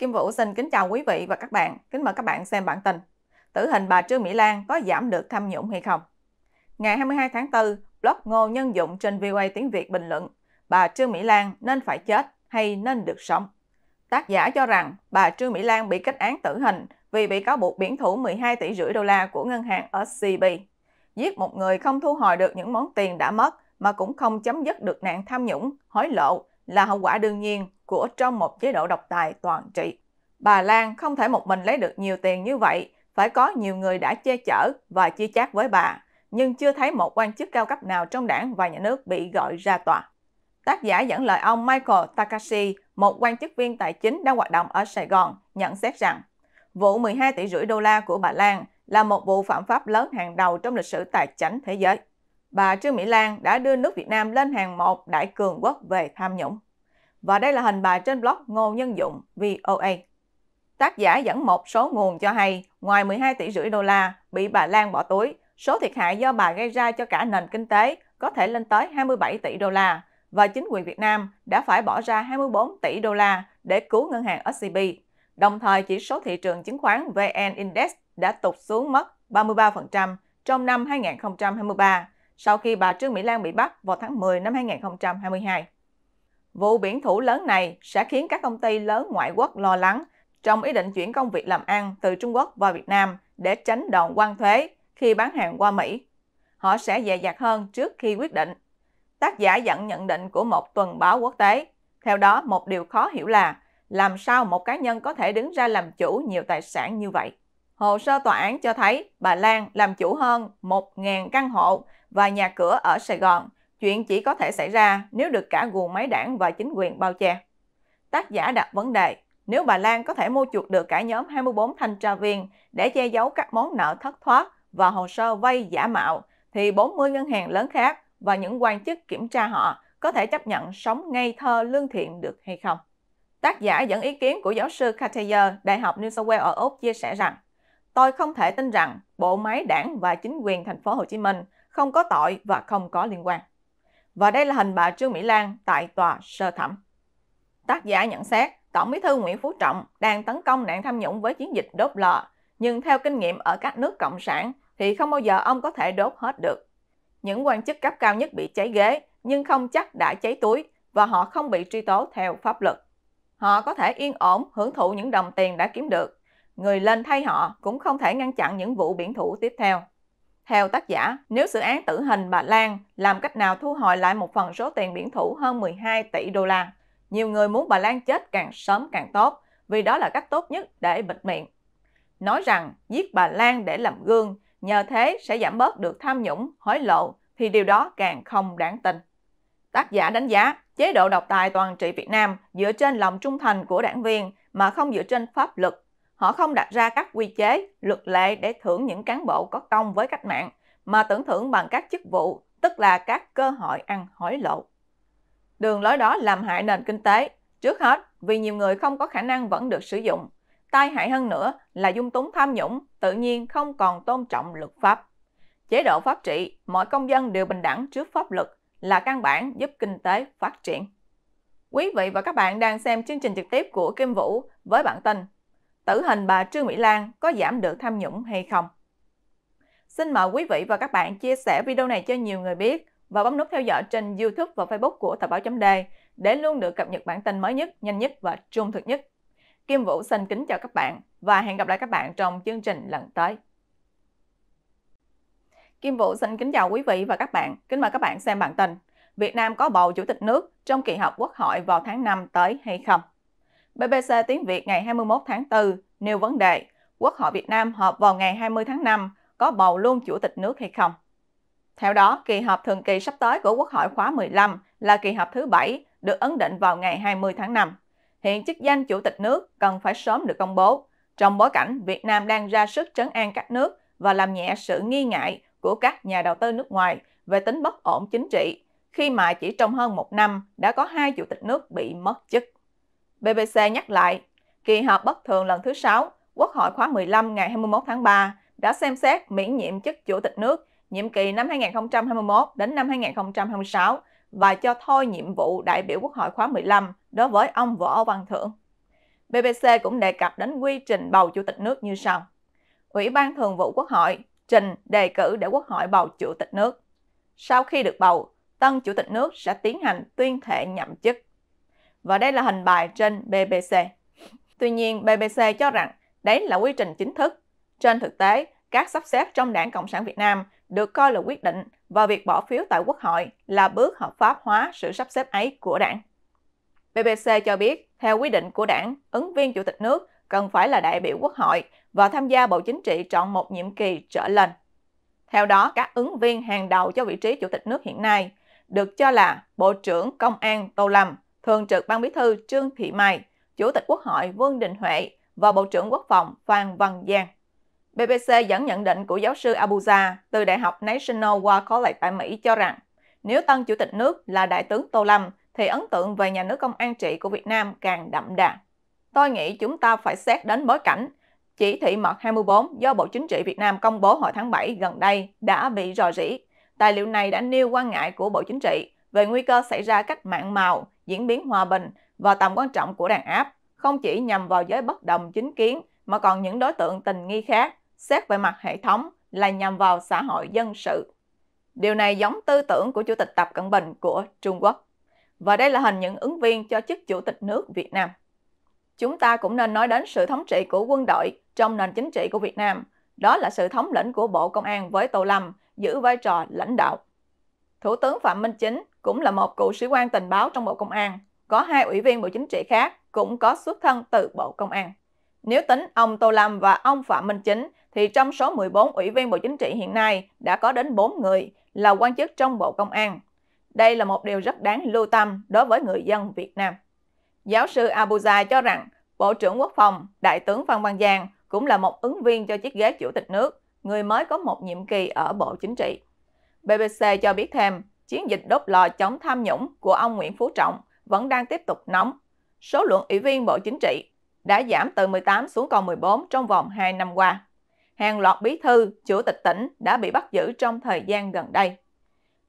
Kim Vũ xin kính chào quý vị và các bạn. Kính mời các bạn xem bản tin. Tử hình bà Trương Mỹ Lan có giảm được tham nhũng hay không? Ngày 22 tháng 4, blog Ngô Nhân Dụng trên VOA tiếng Việt bình luận Bà Trương Mỹ Lan nên phải chết hay nên được sống? Tác giả cho rằng bà Trương Mỹ Lan bị kết án tử hình vì bị cáo buộc biển thủ 12 tỷ rưỡi đô la của ngân hàng ở CB. Giết một người không thu hồi được những món tiền đã mất mà cũng không chấm dứt được nạn tham nhũng, hối lộ là hậu quả đương nhiên của trong một chế độ độc tài toàn trị. Bà Lan không thể một mình lấy được nhiều tiền như vậy, phải có nhiều người đã che chở và chia chác với bà, nhưng chưa thấy một quan chức cao cấp nào trong đảng và nhà nước bị gọi ra tòa. Tác giả dẫn lời ông Michael Takashi, một quan chức viên tài chính đang hoạt động ở Sài Gòn, nhận xét rằng vụ 12 tỷ rưỡi đô la của bà Lan là một vụ phạm pháp lớn hàng đầu trong lịch sử tài chính thế giới. Bà Trương Mỹ Lan đã đưa nước Việt Nam lên hàng một đại cường quốc về tham nhũng và đây là hình bài trên blog Ngô Nhân Dụng VOA. Tác giả dẫn một số nguồn cho hay, ngoài 12 tỷ rưỡi đô la bị bà Lan bỏ túi, số thiệt hại do bà gây ra cho cả nền kinh tế có thể lên tới 27 tỷ đô la và chính quyền Việt Nam đã phải bỏ ra 24 tỷ đô la để cứu ngân hàng SCB. Đồng thời, chỉ số thị trường chứng khoán VN Index đã tụt xuống mất 33% trong năm 2023 sau khi bà Trương Mỹ Lan bị bắt vào tháng 10 năm 2022. Vụ biển thủ lớn này sẽ khiến các công ty lớn ngoại quốc lo lắng trong ý định chuyển công việc làm ăn từ Trung Quốc vào Việt Nam để tránh đòn quan thuế khi bán hàng qua Mỹ. Họ sẽ dè dặt hơn trước khi quyết định. Tác giả dẫn nhận định của một tuần báo quốc tế. Theo đó, một điều khó hiểu là làm sao một cá nhân có thể đứng ra làm chủ nhiều tài sản như vậy. Hồ sơ tòa án cho thấy bà Lan làm chủ hơn 1.000 căn hộ và nhà cửa ở Sài Gòn – Chuyện chỉ có thể xảy ra nếu được cả guồng máy đảng và chính quyền bao che. Tác giả đặt vấn đề, nếu bà Lan có thể mua chuộc được cả nhóm 24 thanh tra viên để che giấu các món nợ thất thoát và hồ sơ vay giả mạo, thì 40 ngân hàng lớn khác và những quan chức kiểm tra họ có thể chấp nhận sống ngây thơ lương thiện được hay không. Tác giả dẫn ý kiến của giáo sư Cartier, Đại học New South Wales ở Úc chia sẻ rằng Tôi không thể tin rằng bộ máy đảng và chính quyền thành phố Hồ Chí Minh không có tội và không có liên quan. Và đây là hình bà Trương Mỹ Lan tại tòa sơ thẩm. Tác giả nhận xét, Tổng bí thư Nguyễn Phú Trọng đang tấn công nạn tham nhũng với chiến dịch đốt lò, nhưng theo kinh nghiệm ở các nước cộng sản thì không bao giờ ông có thể đốt hết được. Những quan chức cấp cao nhất bị cháy ghế nhưng không chắc đã cháy túi và họ không bị truy tố theo pháp luật. Họ có thể yên ổn hưởng thụ những đồng tiền đã kiếm được. Người lên thay họ cũng không thể ngăn chặn những vụ biển thủ tiếp theo. Theo tác giả, nếu dự án tử hình bà Lan, làm cách nào thu hồi lại một phần số tiền biển thủ hơn 12 tỷ đô la? Nhiều người muốn bà Lan chết càng sớm càng tốt, vì đó là cách tốt nhất để bịt miệng. Nói rằng giết bà Lan để làm gương, nhờ thế sẽ giảm bớt được tham nhũng, hối lộ, thì điều đó càng không đáng tin. Tác giả đánh giá chế độ độc tài toàn trị Việt Nam dựa trên lòng trung thành của đảng viên mà không dựa trên pháp luật Họ không đặt ra các quy chế, luật lệ để thưởng những cán bộ có công với cách mạng, mà tưởng thưởng bằng các chức vụ, tức là các cơ hội ăn hối lộ. Đường lối đó làm hại nền kinh tế, trước hết vì nhiều người không có khả năng vẫn được sử dụng. Tai hại hơn nữa là dung túng tham nhũng, tự nhiên không còn tôn trọng luật pháp. Chế độ pháp trị, mọi công dân đều bình đẳng trước pháp luật là căn bản giúp kinh tế phát triển. Quý vị và các bạn đang xem chương trình trực tiếp của Kim Vũ với bản tin tử hình bà Trương Mỹ Lan có giảm được tham nhũng hay không? Xin mời quý vị và các bạn chia sẻ video này cho nhiều người biết và bấm nút theo dõi trên YouTube và Facebook của Thời báo chấm để luôn được cập nhật bản tin mới nhất, nhanh nhất và trung thực nhất. Kim Vũ xin kính chào các bạn và hẹn gặp lại các bạn trong chương trình lần tới. Kim Vũ xin kính chào quý vị và các bạn. Kính mời các bạn xem bản tin. Việt Nam có bầu chủ tịch nước trong kỳ họp quốc hội vào tháng 5 tới hay không? BBC Tiếng Việt ngày 21 tháng 4 nêu vấn đề Quốc hội Việt Nam họp vào ngày 20 tháng 5 có bầu luôn chủ tịch nước hay không. Theo đó, kỳ họp thường kỳ sắp tới của Quốc hội khóa 15 là kỳ họp thứ 7 được ấn định vào ngày 20 tháng 5. Hiện chức danh chủ tịch nước cần phải sớm được công bố. Trong bối cảnh Việt Nam đang ra sức trấn an các nước và làm nhẹ sự nghi ngại của các nhà đầu tư nước ngoài về tính bất ổn chính trị, khi mà chỉ trong hơn một năm đã có hai chủ tịch nước bị mất chức. BBC nhắc lại, kỳ họp bất thường lần thứ 6, Quốc hội khóa 15 ngày 21 tháng 3 đã xem xét miễn nhiệm chức chủ tịch nước nhiệm kỳ năm 2021 đến năm 2026 và cho thôi nhiệm vụ đại biểu Quốc hội khóa 15 đối với ông Võ Văn Thưởng. BBC cũng đề cập đến quy trình bầu chủ tịch nước như sau. Ủy ban Thường vụ Quốc hội trình đề cử để Quốc hội bầu chủ tịch nước. Sau khi được bầu, tân chủ tịch nước sẽ tiến hành tuyên thệ nhậm chức và đây là hình bài trên BBC. Tuy nhiên, BBC cho rằng đấy là quy trình chính thức. Trên thực tế, các sắp xếp trong Đảng Cộng sản Việt Nam được coi là quyết định và việc bỏ phiếu tại Quốc hội là bước hợp pháp hóa sự sắp xếp ấy của đảng. BBC cho biết, theo quy định của đảng, ứng viên chủ tịch nước cần phải là đại biểu quốc hội và tham gia Bộ Chính trị chọn một nhiệm kỳ trở lên. Theo đó, các ứng viên hàng đầu cho vị trí chủ tịch nước hiện nay được cho là Bộ trưởng Công an Tô Lâm, Thường trực Ban Bí thư Trương Thị Mai, Chủ tịch Quốc hội Vương Đình Huệ và Bộ trưởng Quốc phòng Phan Văn Giang. BBC dẫn nhận định của giáo sư Abuja từ Đại học National War College tại Mỹ cho rằng nếu tân chủ tịch nước là Đại tướng Tô Lâm thì ấn tượng về nhà nước công an trị của Việt Nam càng đậm đà. Tôi nghĩ chúng ta phải xét đến bối cảnh. Chỉ thị mật 24 do Bộ Chính trị Việt Nam công bố hồi tháng 7 gần đây đã bị rò rỉ. Tài liệu này đã nêu quan ngại của Bộ Chính trị về nguy cơ xảy ra cách mạng màu diễn biến hòa bình và tầm quan trọng của đàn áp không chỉ nhằm vào giới bất đồng chính kiến mà còn những đối tượng tình nghi khác, xét về mặt hệ thống là nhằm vào xã hội dân sự. Điều này giống tư tưởng của Chủ tịch Tập Cận Bình của Trung Quốc. Và đây là hình những ứng viên cho chức Chủ tịch nước Việt Nam. Chúng ta cũng nên nói đến sự thống trị của quân đội trong nền chính trị của Việt Nam, đó là sự thống lĩnh của Bộ Công an với Tô Lâm giữ vai trò lãnh đạo. Thủ tướng Phạm Minh Chính cũng là một cựu sĩ quan tình báo trong Bộ Công an, có hai ủy viên Bộ Chính trị khác cũng có xuất thân từ Bộ Công an. Nếu tính ông Tô Lâm và ông Phạm Minh Chính, thì trong số 14 ủy viên Bộ Chính trị hiện nay đã có đến 4 người là quan chức trong Bộ Công an. Đây là một điều rất đáng lưu tâm đối với người dân Việt Nam. Giáo sư Abuja cho rằng Bộ trưởng Quốc phòng Đại tướng Phan Văn Giang cũng là một ứng viên cho chiếc ghế chủ tịch nước, người mới có một nhiệm kỳ ở Bộ Chính trị. BBC cho biết thêm, chiến dịch đốt lò chống tham nhũng của ông Nguyễn Phú Trọng vẫn đang tiếp tục nóng. Số lượng ủy viên Bộ Chính trị đã giảm từ 18 xuống còn 14 trong vòng 2 năm qua. Hàng loạt bí thư, chủ tịch tỉnh đã bị bắt giữ trong thời gian gần đây.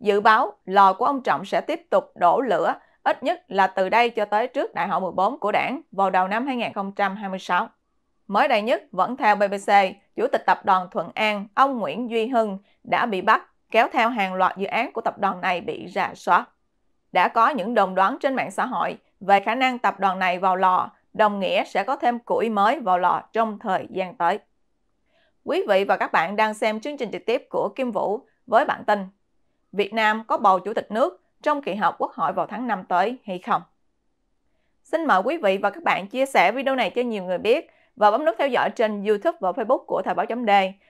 Dự báo lò của ông Trọng sẽ tiếp tục đổ lửa ít nhất là từ đây cho tới trước đại hội 14 của đảng vào đầu năm 2026. Mới đây nhất, vẫn theo BBC, Chủ tịch Tập đoàn Thuận An, ông Nguyễn Duy Hưng đã bị bắt kéo theo hàng loạt dự án của tập đoàn này bị rà soát. Đã có những đồn đoán trên mạng xã hội về khả năng tập đoàn này vào lò, đồng nghĩa sẽ có thêm củi mới vào lò trong thời gian tới. Quý vị và các bạn đang xem chương trình trực tiếp của Kim Vũ với bản tin Việt Nam có bầu chủ tịch nước trong kỳ họp quốc hội vào tháng 5 tới hay không? Xin mời quý vị và các bạn chia sẻ video này cho nhiều người biết và bấm nút theo dõi trên YouTube và Facebook của Thời báo chấm đề